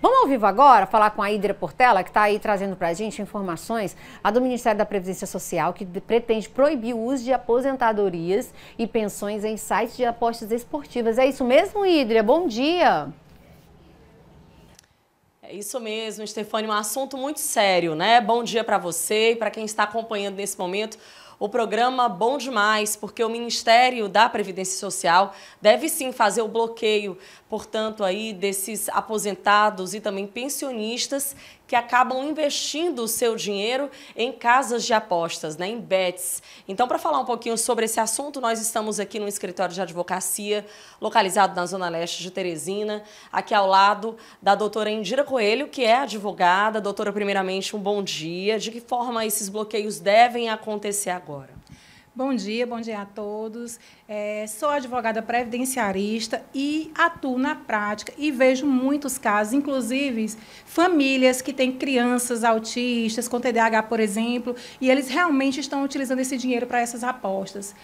Vamos ao vivo agora falar com a Hidra Portela, que está aí trazendo para a gente informações a do Ministério da Previdência Social, que pretende proibir o uso de aposentadorias e pensões em sites de apostas esportivas. É isso mesmo, Hidra? Bom dia! É isso mesmo, Stefani, um assunto muito sério, né? Bom dia para você e para quem está acompanhando nesse momento o programa Bom Demais, porque o Ministério da Previdência Social deve sim fazer o bloqueio, portanto, aí desses aposentados e também pensionistas que acabam investindo o seu dinheiro em casas de apostas, né, em bets. Então, para falar um pouquinho sobre esse assunto, nós estamos aqui no escritório de advocacia, localizado na Zona Leste de Teresina, aqui ao lado da doutora Indira Coelho, que é advogada. Doutora, primeiramente, um bom dia. De que forma esses bloqueios devem acontecer agora? Bom dia, bom dia a todos. É, sou advogada previdenciarista e atuo na prática e vejo muitos casos, inclusive famílias que têm crianças autistas, com TDAH, por exemplo, e eles realmente estão utilizando esse dinheiro para essas apostas.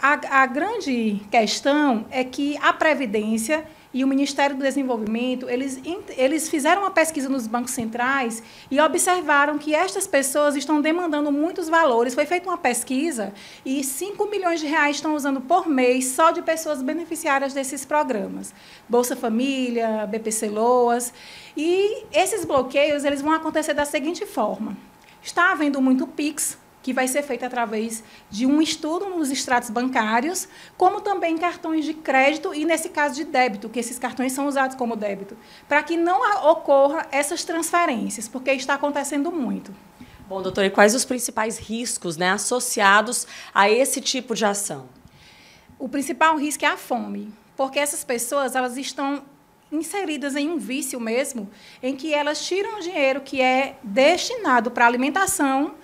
a, a grande questão é que a previdência e o Ministério do Desenvolvimento, eles, eles fizeram uma pesquisa nos bancos centrais e observaram que estas pessoas estão demandando muitos valores. Foi feita uma pesquisa e 5 milhões de reais estão usando por mês só de pessoas beneficiárias desses programas. Bolsa Família, BPC Loas. E esses bloqueios eles vão acontecer da seguinte forma. Está havendo muito PIX, que vai ser feita através de um estudo nos extratos bancários, como também cartões de crédito e, nesse caso, de débito, que esses cartões são usados como débito, para que não ocorra essas transferências, porque está acontecendo muito. Bom, doutora, e quais os principais riscos né, associados a esse tipo de ação? O principal risco é a fome, porque essas pessoas elas estão inseridas em um vício mesmo, em que elas tiram o dinheiro que é destinado para alimentação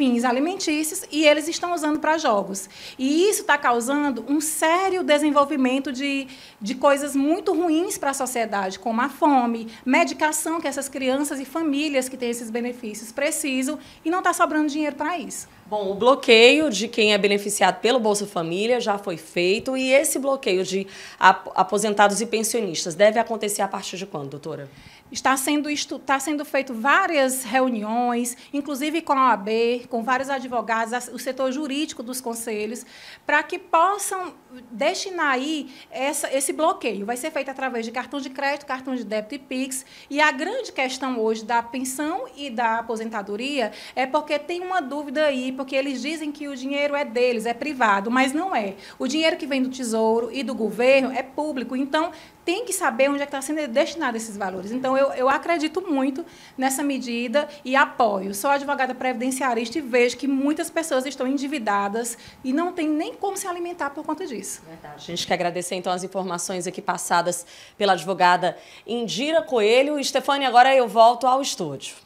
fins alimentícios e eles estão usando para jogos. E isso está causando um sério desenvolvimento de, de coisas muito ruins para a sociedade, como a fome, medicação que essas crianças e famílias que têm esses benefícios precisam, e não está sobrando dinheiro para isso. Bom, o bloqueio de quem é beneficiado pelo Bolsa Família já foi feito e esse bloqueio de aposentados e pensionistas deve acontecer a partir de quando, doutora? Está sendo, está sendo feito várias reuniões, inclusive com a OAB, com vários advogados, o setor jurídico dos conselhos, para que possam destinar aí essa, esse bloqueio. Vai ser feito através de cartão de crédito, cartão de débito e PIX. E a grande questão hoje da pensão e da aposentadoria é porque tem uma dúvida aí porque eles dizem que o dinheiro é deles, é privado, mas não é. O dinheiro que vem do Tesouro e do governo é público. Então, tem que saber onde é está sendo destinado esses valores. Então, eu, eu acredito muito nessa medida e apoio. Sou advogada previdenciarista e vejo que muitas pessoas estão endividadas e não tem nem como se alimentar por conta disso. Verdade. A gente quer agradecer, então, as informações aqui passadas pela advogada Indira Coelho. Estefane, agora eu volto ao estúdio.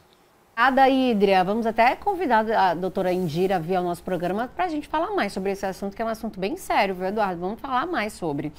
Obrigada, Idria. Vamos até convidar a doutora Indira a vir ao nosso programa para a gente falar mais sobre esse assunto, que é um assunto bem sério, viu, Eduardo? Vamos falar mais sobre.